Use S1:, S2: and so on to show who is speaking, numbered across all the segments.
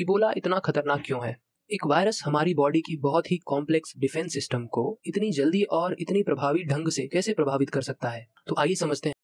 S1: Ebola इतना खतरनाक क्यों है एक वायरस हमारी बॉडी की बहुत ही कॉम्प्लेक्स डिफेंस सिस्टम को इतनी जल्दी और इतनी प्रभावी ढंग से कैसे प्रभावित कर सकता है तो आइए समझते हैं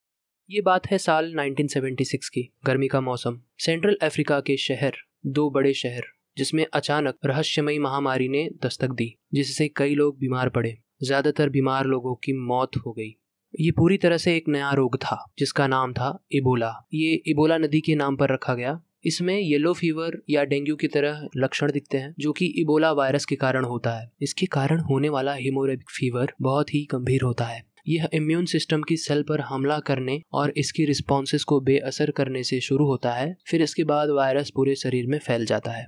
S1: ये बात है साल 1976 की गर्मी का मौसम सेंट्रल अफ्रीका के शहर दो बड़े शहर जिसमें अचानक रहस्यमयी महामारी ने दस्तक दी जिससे कई लोग बीमार पड़े ज्यादातर बीमार लोगों की मौत हो गई ये पूरी तरह से एक नया रोग था जिसका नाम था इबोला ये इबोला नदी के नाम पर रखा गया इसमें येलो फीवर या डेंगू की तरह लक्षण दिखते हैं जो कि इबोला वायरस के कारण होता है इसके कारण होने वाला हिमोरेबिक फीवर बहुत ही गंभीर होता है यह इम्यून सिस्टम की सेल पर हमला करने और इसकी रिस्पॉन्सेस को बेअसर करने से शुरू होता है फिर इसके बाद वायरस पूरे शरीर में फैल जाता है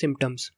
S1: सिम्टम्स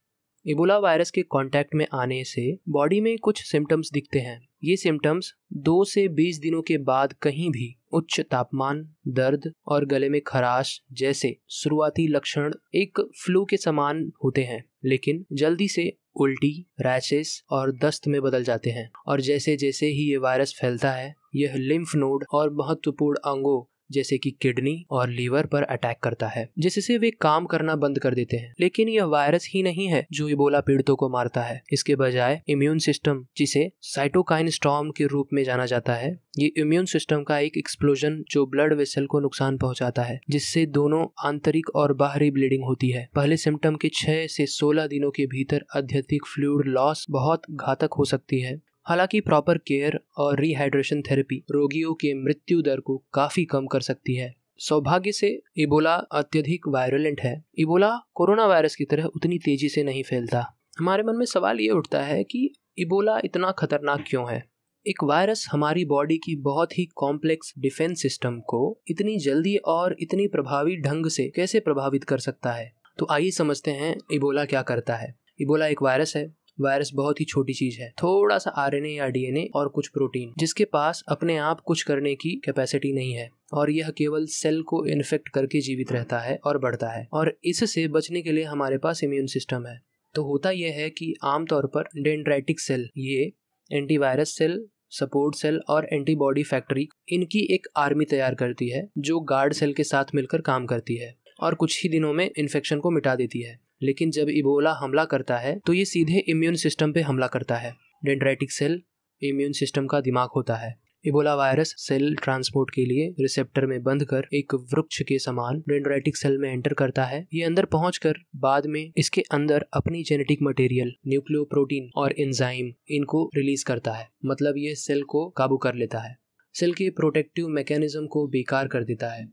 S1: इबोला वायरस के कांटेक्ट में आने से बॉडी में कुछ सिम्टम्स दिखते हैं ये सिम्टम्स दो से बीस दिनों के बाद कहीं भी उच्च तापमान दर्द और गले में खराश जैसे शुरुआती लक्षण एक फ्लू के समान होते हैं लेकिन जल्दी से उल्टी रैशेस और दस्त में बदल जाते हैं और जैसे जैसे ही ये वायरस फैलता है यह लिम्फ नोड और महत्वपूर्ण अंगों जैसे कि किडनी और लीवर पर अटैक करता है जिससे वे काम करना बंद कर देते हैं लेकिन यह वायरस ही नहीं है जो इबोला पीड़ितों को मारता है इसके बजाय इम्यून सिस्टम जिसे साइटोकाइन स्टॉम के रूप में जाना जाता है ये इम्यून सिस्टम का एक एक्सप्लोजन जो ब्लड वेसल को नुकसान पहुंचाता है जिससे दोनों आंतरिक और बाहरी ब्लीडिंग होती है पहले सिम्टम के 6 से 16 दिनों के भीतर अत्यधिक फ्लूड लॉस बहुत घातक हो सकती है हालांकि प्रॉपर केयर और रिहाइड्रेशन थेरेपी रोगियों के मृत्यु दर को काफ़ी कम कर सकती है सौभाग्य से इबोला अत्यधिक वायरलेंट है इबोला कोरोना वायरस की तरह उतनी तेजी से नहीं फैलता हमारे मन में सवाल ये उठता है कि इबोला इतना खतरनाक क्यों है एक वायरस हमारी बॉडी की बहुत ही कॉम्प्लेक्स डिफेंस सिस्टम को इतनी जल्दी और इतनी प्रभावी ढंग से कैसे प्रभावित कर सकता है तो आइए समझते हैं इबोला क्या करता है इबोला एक वायरस है वायरस बहुत ही छोटी चीज है थोड़ा सा आर या डी और कुछ प्रोटीन जिसके पास अपने आप कुछ करने की कैपेसिटी नहीं है और यह केवल सेल को इन्फेक्ट करके जीवित रहता है और बढ़ता है और इससे बचने के लिए हमारे पास इम्यून सिस्टम है तो होता यह है कि आमतौर पर डेंड्राइटिक सेल ये एंटीवायरस सेल सपोर्ट सेल और एंटीबॉडी फैक्ट्री इनकी एक आर्मी तैयार करती है जो गार्ड सेल के साथ मिलकर काम करती है और कुछ ही दिनों में इन्फेक्शन को मिटा देती है लेकिन जब इबोला हमला करता है तो ये सीधे इम्यून सिस्टम पे हमला करता है डेंड्राइटिक सेल इम्यून सिस्टम का दिमाग होता है इबोला वायरस सेल ट्रांसपोर्ट के लिए रिसेप्टर में बंद कर एक वृक्ष के समान डेंड्राइटिक सेल में एंटर करता है ये अंदर पहुँच बाद में इसके अंदर अपनी जेनेटिक मटेरियल न्यूक्लियो प्रोटीन और एंजाइम इनको रिलीज करता है मतलब ये सेल को काबू कर लेता है सेल के प्रोटेक्टिव मैकेनिज्म को बेकार कर देता है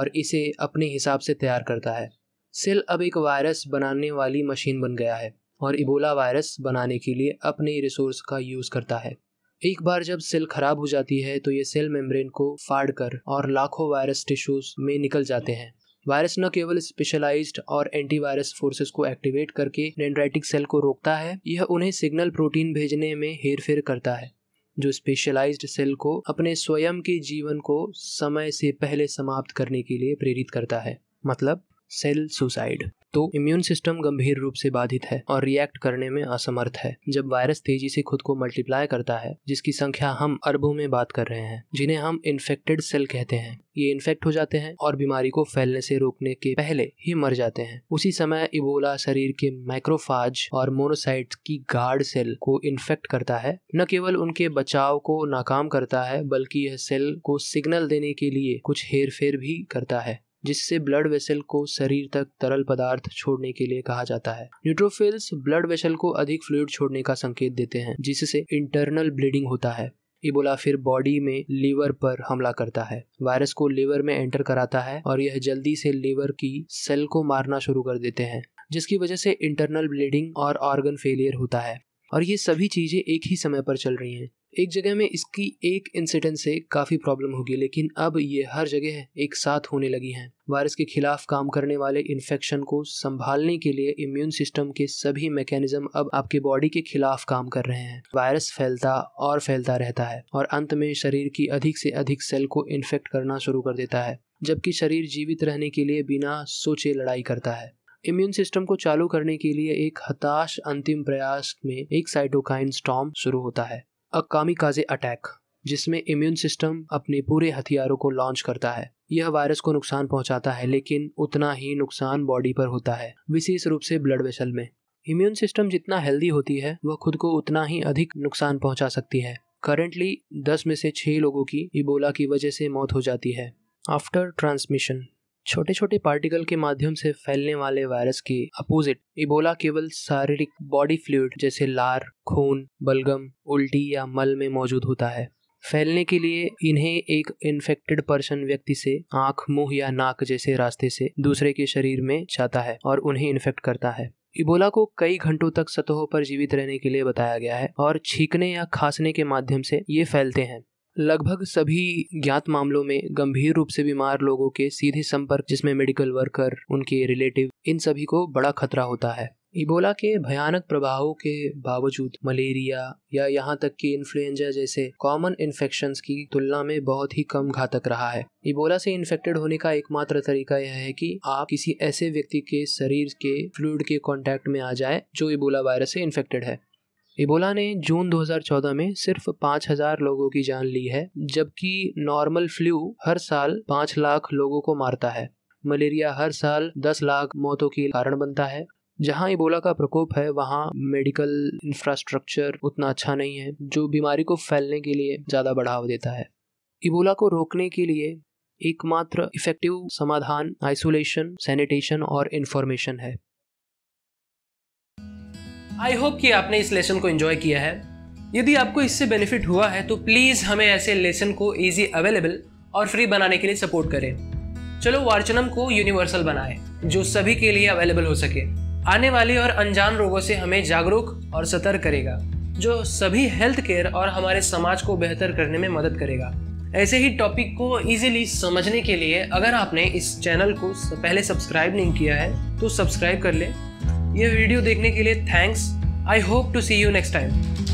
S1: और इसे अपने हिसाब से तैयार करता है सेल अब एक वायरस बनाने वाली मशीन बन गया है और इबोला वायरस बनाने के लिए अपने रिसोर्स का यूज़ करता है एक बार जब सेल खराब हो जाती है तो ये सेल मेम्ब्रेन को फाड़ कर और लाखों वायरस टिश्यूज में निकल जाते हैं वायरस न केवल स्पेशलाइज्ड और एंटीवायरस फोर्सेस को एक्टिवेट करके डेंड्राइटिक सेल को रोकता है यह उन्हें सिग्नल प्रोटीन भेजने में हेरफेर करता है जो स्पेशलाइज्ड सेल को अपने स्वयं के जीवन को समय से पहले समाप्त करने के लिए प्रेरित करता है मतलब सेल सुसाइड तो इम्यून सिस्टम गंभीर रूप से बाधित है और रिएक्ट करने में असमर्थ है जब वायरस तेजी से खुद को मल्टीप्लाई करता है जिसकी संख्या हम अरबों में बात कर रहे हैं जिन्हें हम इन्फेक्टेड सेल कहते हैं ये इन्फेक्ट हो जाते हैं और बीमारी को फैलने से रोकने के पहले ही मर जाते हैं उसी समय इबोला शरीर के माइक्रोफाज और मोनोसाइट की गार्ड सेल को इन्फेक्ट करता है न केवल उनके बचाव को नाकाम करता है बल्कि यह सेल को सिग्नल देने के लिए कुछ हेर फेर भी करता है जिससे ब्लड वेसल को शरीर तक तरल पदार्थ छोड़ने के लिए कहा जाता है न्यूट्रोफिल्स ब्लड वेसल को अधिक फ्लूड छोड़ने का संकेत देते हैं जिससे इंटरनल ब्लीडिंग होता है इबोला फिर बॉडी में लीवर पर हमला करता है वायरस को लीवर में एंटर कराता है और यह जल्दी से लीवर की सेल को मारना शुरू कर देते हैं जिसकी वजह से इंटरनल ब्लीडिंग और ऑर्गन फेलियर होता है और ये सभी चीज़ें एक ही समय पर चल रही हैं एक जगह में इसकी एक इंसिडेंट से काफ़ी प्रॉब्लम होगी लेकिन अब ये हर जगह एक साथ होने लगी हैं वायरस के खिलाफ काम करने वाले इन्फेक्शन को संभालने के लिए इम्यून सिस्टम के सभी मैकेनिज्म अब आपके बॉडी के खिलाफ काम कर रहे हैं वायरस फैलता और फैलता रहता है और अंत में शरीर की अधिक से अधिक सेल को इन्फेक्ट करना शुरू कर देता है जबकि शरीर जीवित रहने के लिए बिना सोचे लड़ाई करता है इम्यून सिस्टम को चालू करने के लिए एक हताश अंतिम प्रयास में एक साइटोकाइन स्टॉम शुरू होता है काजे अटैक जिसमें इम्यून सिस्टम अपने पूरे हथियारों को लॉन्च करता है यह वायरस को नुकसान पहुंचाता है लेकिन उतना ही नुकसान बॉडी पर होता है विशेष रूप से ब्लड वेसल में इम्यून सिस्टम जितना हेल्दी होती है वह खुद को उतना ही अधिक नुकसान पहुंचा सकती है करेंटली दस में से 6 लोगों की इबोला की वजह से मौत हो जाती है आफ्टर ट्रांसमिशन छोटे छोटे पार्टिकल के माध्यम से फैलने वाले वायरस के अपोजिट इबोला केवल शारीरिक बॉडी फ्लूड जैसे लार खून बलगम उल्टी या मल में मौजूद होता है फैलने के लिए इन्हें एक इन्फेक्टेड पर्सन व्यक्ति से आंख मुंह या नाक जैसे रास्ते से दूसरे के शरीर में जाता है और उन्हें इन्फेक्ट करता है इबोला को कई घंटों तक सतहों पर जीवित रहने के लिए बताया गया है और छींकने या खांसने के माध्यम से ये फैलते हैं लगभग सभी ज्ञात मामलों में गंभीर रूप से बीमार लोगों के सीधे संपर्क जिसमें मेडिकल वर्कर उनके रिलेटिव इन सभी को बड़ा खतरा होता है इबोला के भयानक प्रभावों के बावजूद मलेरिया या यहाँ तक कि इन्फ्लुएंजा जैसे कॉमन इन्फेक्शंस की तुलना में बहुत ही कम घातक रहा है इबोला से इन्फेक्टेड होने का एकमात्र तरीका यह है कि आप किसी ऐसे व्यक्ति के शरीर के फ्लूड के कांटेक्ट में आ जाए जो इबोला वायरस से इन्फेक्टेड है इबोला ने जून 2014 में सिर्फ 5000 लोगों की जान ली है जबकि नॉर्मल फ्लू हर साल 5 लाख लोगों को मारता है मलेरिया हर साल 10 लाख मौतों के कारण बनता है जहाँ इबोला का प्रकोप है वहाँ मेडिकल इंफ्रास्ट्रक्चर उतना अच्छा नहीं है जो बीमारी को फैलने के लिए ज़्यादा बढ़ावा देता है इबोला को रोकने के लिए एकमात्र इफेक्टिव समाधान आइसोलेशन सैनिटेशन और इन्फॉर्मेशन है आई होप कि आपने इस लेसन को एंजॉय किया है यदि आपको इससे बेनिफिट हुआ है तो प्लीज़ हमें ऐसे लेसन को ईजी अवेलेबल और फ्री बनाने के लिए सपोर्ट करें चलो वार्चनम को यूनिवर्सल बनाएं जो सभी के लिए अवेलेबल हो सके आने वाले और अनजान रोगों से हमें जागरूक और सतर्क करेगा जो सभी हेल्थ केयर और हमारे समाज को बेहतर करने में मदद करेगा ऐसे ही टॉपिक को इजीली समझने के लिए अगर आपने इस चैनल को पहले सब्सक्राइब नहीं किया है तो सब्सक्राइब कर लें ये वीडियो देखने के लिए thanks I hope to see you next time